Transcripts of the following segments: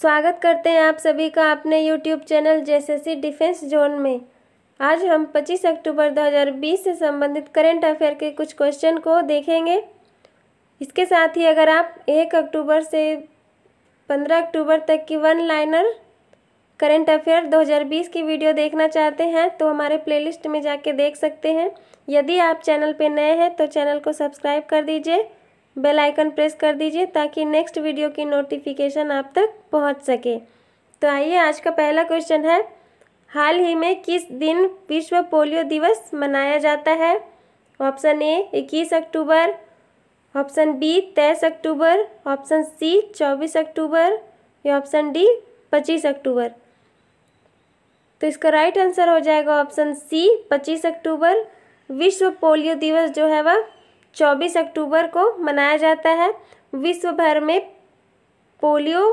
स्वागत करते हैं आप सभी का अपने YouTube channel C Defence Zone में आज हम 25 अक्टूबर 2020 से संबंधित करेंट अफेयर के कुछ क्वेश्चन को देखेंगे इसके साथ ही अगर आप 1 अक्टूबर से 15 अक्टूबर तक की वन लाइनर करेंट अफेयर 2020 की वीडियो देखना चाहते हैं तो हमारे प्लेलिस्ट में जाके देख सकते हैं यदि आप चैनल पर नए हैं तो चैनल को सब्सक्राइब कर दीजिए बेल आइकन प्रेस कर दीजिए ताकि नेक्स्ट वीडियो की नोटिफिकेशन आप तक पहुंच सके तो आइए आज का पहला क्वेश्चन है हाल ही में किस दिन विश्व पोलियो दिवस मनाया जाता है ऑप्शन ए इक्कीस अक्टूबर ऑप्शन बी तेईस अक्टूबर ऑप्शन सी चौबीस अक्टूबर या ऑप्शन डी पच्चीस अक्टूबर तो इसका राइट आंसर हो जाएगा ऑप्शन सी पच्चीस अक्टूबर विश्व पोलियो दिवस जो है वह 24 अक्टूबर को मनाया जाता है विश्व भर में पोलियो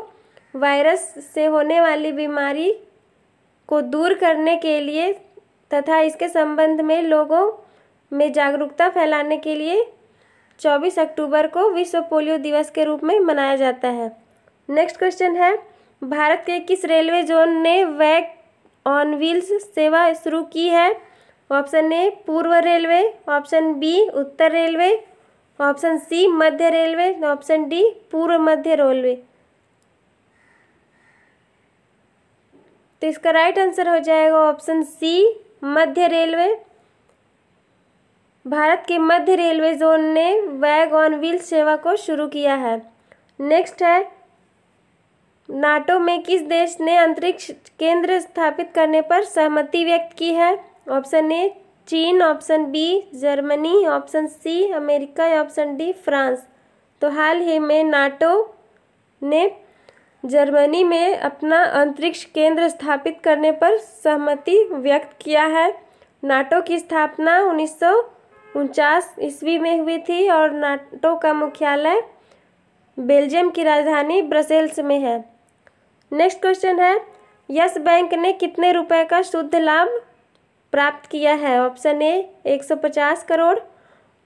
वायरस से होने वाली बीमारी को दूर करने के लिए तथा इसके संबंध में लोगों में जागरूकता फैलाने के लिए 24 अक्टूबर को विश्व पोलियो दिवस के रूप में मनाया जाता है नेक्स्ट क्वेश्चन है भारत के किस रेलवे जोन ने वैक ऑन व्हील्स सेवा शुरू की है ऑप्शन ए पूर्व रेलवे ऑप्शन बी उत्तर रेलवे ऑप्शन सी मध्य रेलवे ऑप्शन डी पूर्व मध्य रेलवे तो इसका राइट आंसर हो जाएगा ऑप्शन सी मध्य रेलवे भारत के मध्य रेलवे जोन ने वैग ऑन व्हील सेवा को शुरू किया है नेक्स्ट है नाटो में किस देश ने अंतरिक्ष केंद्र स्थापित करने पर सहमति व्यक्त की है ऑप्शन ए चीन option B Germany option C America या ऑप्शन डी फ्रांस तो हाल ही में नाटो ने जर्मनी में अपना अंतरिक्ष केंद्र स्थापित करने पर सहमति व्यक्त किया है नाटो की स्थापना उन्नीस ईस्वी में हुई थी और नाटो का मुख्यालय बेल्जियम की राजधानी ब्रसेल्स में है नेक्स्ट क्वेश्चन है यस बैंक ने कितने रुपए का शुद्ध लाभ प्राप्त किया है option A 150 crore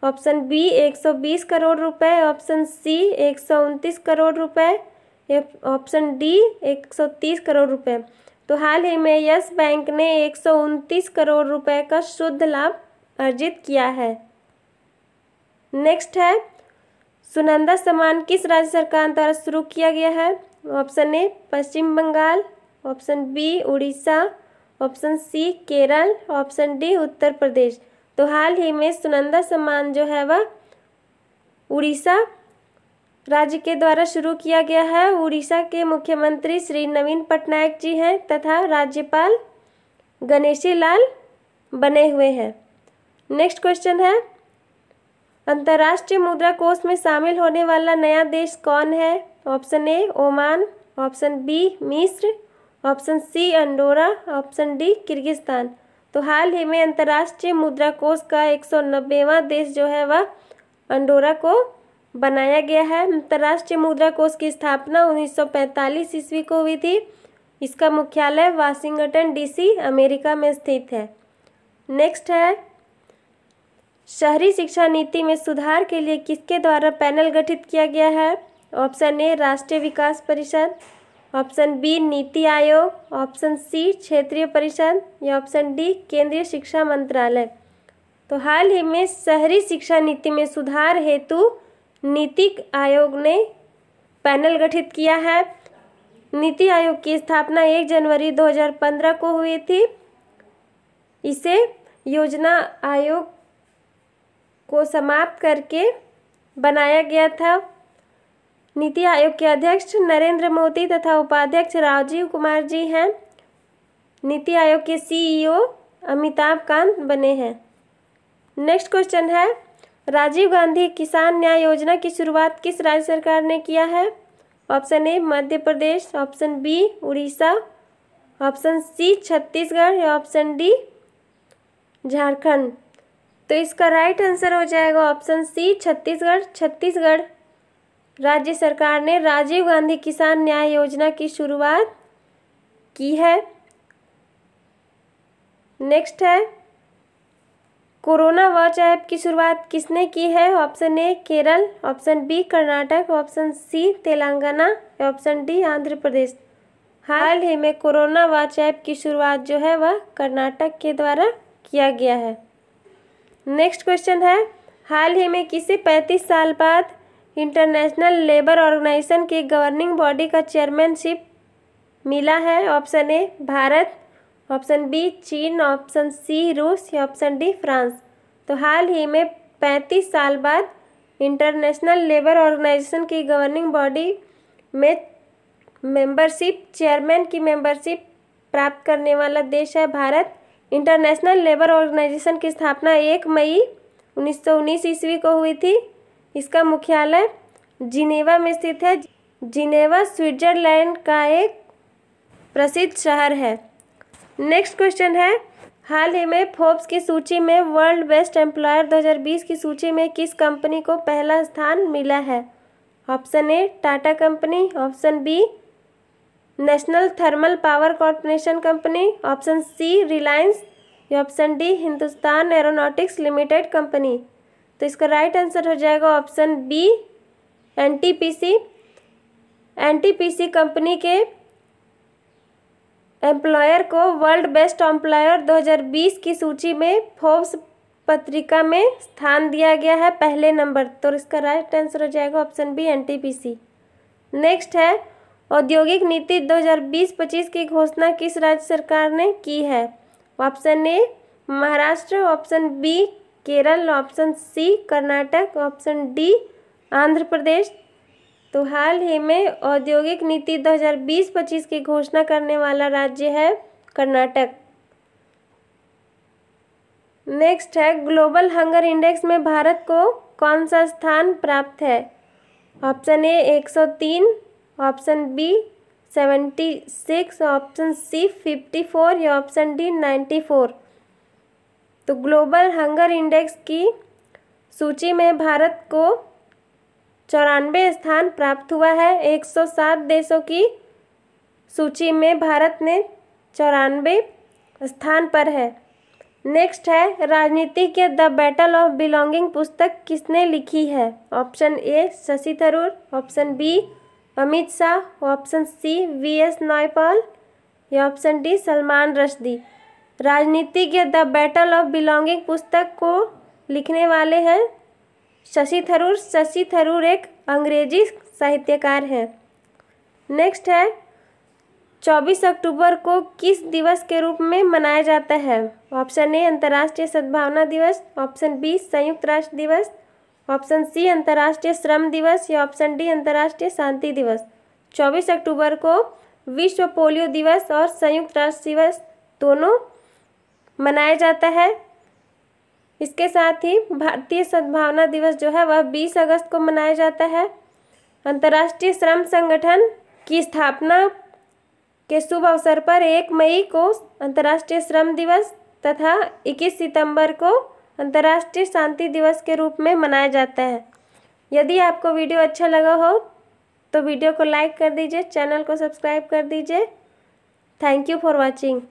option B 120 crore रुपए ऑप्शन सी एक करोड़ रुपए ऑप्शन डी 130 करोड़ रुपए तो हाल ही में यस बैंक ने एक करोड़ रुपए का शुद्ध लाभ अर्जित किया है नेक्स्ट है सुनंदा सम्मान किस राज्य सरकार द्वारा शुरू किया गया है option A Paschim Bengal option B Orissa option C Kerala option D Uttar Pradesh तो हाल ही में सुनंदा सम्मान जो है वह उड़ीसा राज्य के द्वारा शुरू किया गया है उड़ीसा के मुख्यमंत्री श्री नवीन पटनायक जी हैं तथा राज्यपाल गणेशी लाल बने हुए हैं नेक्स्ट क्वेश्चन है अंतर्राष्ट्रीय मुद्रा कोष में शामिल होने वाला नया देश कौन है option A Oman option B मिस्र option C Andorra option D Kyrgyzstan तो हाल ही में अंतर्राष्ट्रीय मुद्रा कोष का एक सौ नब्बेवा देश जो है वह अंडोरा को बनाया गया है अंतर्राष्ट्रीय मुद्रा कोष की स्थापना 1945 ईस्वी को हुई थी इसका मुख्यालय वाशिंगटन डीसी अमेरिका में स्थित है नेक्स्ट है शहरी शिक्षा नीति में सुधार के लिए किसके द्वारा पैनल गठित किया गया है ऑप्शन ए राष्ट्रीय विकास परिषद ऑप्शन बी नीति आयोग ऑप्शन सी क्षेत्रीय परिषद या ऑप्शन डी केंद्रीय शिक्षा मंत्रालय तो हाल ही में शहरी शिक्षा नीति में सुधार हेतु नीति आयोग ने पैनल गठित किया है नीति आयोग की स्थापना 1 जनवरी 2015 को हुई थी इसे योजना आयोग को समाप्त करके बनाया गया था नीति आयोग के अध्यक्ष नरेंद्र मोदी तथा उपाध्यक्ष राजीव कुमार जी हैं नीति आयोग के सीईओ e अमिताभ कांत बने हैं नेक्स्ट क्वेश्चन है राजीव गांधी किसान न्याय योजना की शुरुआत किस राज्य सरकार ने किया है option A Madhya Pradesh option B Orissa option C Chhattisgarh या ऑप्शन डी झारखंड तो इसका राइट आंसर हो जाएगा ऑप्शन सी छत्तीसगढ़ छत्तीसगढ़ राज्य सरकार ने राजीव गांधी किसान न्याय योजना की शुरुआत की है नेक्स्ट है कोरोना वॉच ऐप की शुरुआत किसने की है option A Kerala option B Karnataka option C Telangana option D Andhra Pradesh हाल ही में कोरोना वॉच ऐप की शुरुआत जो है वह कर्नाटक के द्वारा किया गया है नेक्स्ट क्वेश्चन है हाल ही में किसी पैंतीस साल बाद इंटरनेशनल लेबर ऑर्गेनाइजेशन की गवर्निंग बॉडी का चेयरमैनशिप मिला है option A Bharat option B चीन ऑप्शन सी रूस या ऑप्शन डी फ्रांस तो हाल ही में पैंतीस साल बाद इंटरनेशनल लेबर ऑर्गेनाइजेशन की गवर्निंग बॉडी में मेंबरशिप चेयरमैन की मेंबरशिप प्राप्त करने वाला देश है भारत इंटरनेशनल लेबर ऑर्गेनाइजेशन की स्थापना एक मई उन्नीस ईस्वी को हुई थी इसका मुख्यालय जिनेवा में स्थित है जिनेवा स्विट्जरलैंड का एक प्रसिद्ध शहर है नेक्स्ट क्वेश्चन है हाल ही में फोर्ब्स की सूची में वर्ल्ड बेस्ट एम्प्लॉयर 2020 की सूची में किस कंपनी को पहला स्थान मिला है option A Tata company option B National Thermal Power Corporation company option C Reliance option D Hindustan Aeronautics Limited company तो इसका राइट आंसर हो जाएगा option B NTPC NTPC company के एम्प्लॉयर को वर्ल्ड बेस्ट एम्प्लॉयर 2020 की सूची में फोर्ब्स पत्रिका में स्थान दिया गया है पहले नंबर तो इसका राइट आंसर हो जाएगा ऑप्शन बी एनटीपीसी नेक्स्ट है औद्योगिक नीति 2020-25 की घोषणा किस राज्य सरकार ने की है option A Maharashtra option B Kerala option C Karnataka option D Andhra Pradesh तो हाल ही में औद्योगिक नीति 2020-25 की घोषणा करने वाला राज्य है कर्नाटक नेक्स्ट है ग्लोबल हंगर इंडेक्स में भारत को कौन सा स्थान प्राप्त है option A 103 option B 76 option C 54 या ऑप्शन डी 94 तो ग्लोबल हंगर इंडेक्स की सूची में भारत को चौरानवे स्थान प्राप्त हुआ है 107 देशों की सूची में भारत ने चौरानवे स्थान पर है नेक्स्ट है राजनीति के द बैटल ऑफ बिलोंगिंग पुस्तक किसने लिखी है option A Shashi Tharoor option B Amit Shah option C V S Naipaul या ऑप्शन डी सलमान रशदी राजनीतिज्ञ द बैटल ऑफ बिलोंगिंग पुस्तक को लिखने वाले हैं शशि थरूर शशि थरूर एक अंग्रेजी साहित्यकार हैं नेक्स्ट है चौबीस अक्टूबर को किस दिवस के रूप में मनाया जाता है ऑप्शन ए अंतर्राष्ट्रीय सद्भावना दिवस ऑप्शन बी संयुक्त राष्ट्र दिवस ऑप्शन सी अंतर्राष्ट्रीय श्रम दिवस या ऑप्शन डी अंतर्राष्ट्रीय शांति दिवस चौबीस अक्टूबर को विश्व पोलियो दिवस और संयुक्त राष्ट्र दिवस दोनों मनाया जाता है इसके साथ ही भारतीय सद्भावना दिवस जो है वह 20 अगस्त को मनाया जाता है अंतर्राष्ट्रीय श्रम संगठन की स्थापना के शुभ अवसर पर 1 मई को अंतर्राष्ट्रीय श्रम दिवस तथा 21 सितंबर को अंतर्राष्ट्रीय शांति दिवस के रूप में मनाया जाता है यदि आपको वीडियो अच्छा लगा हो तो वीडियो को लाइक कर दीजिए चैनल को सब्सक्राइब कर दीजिए थैंक यू फॉर वॉचिंग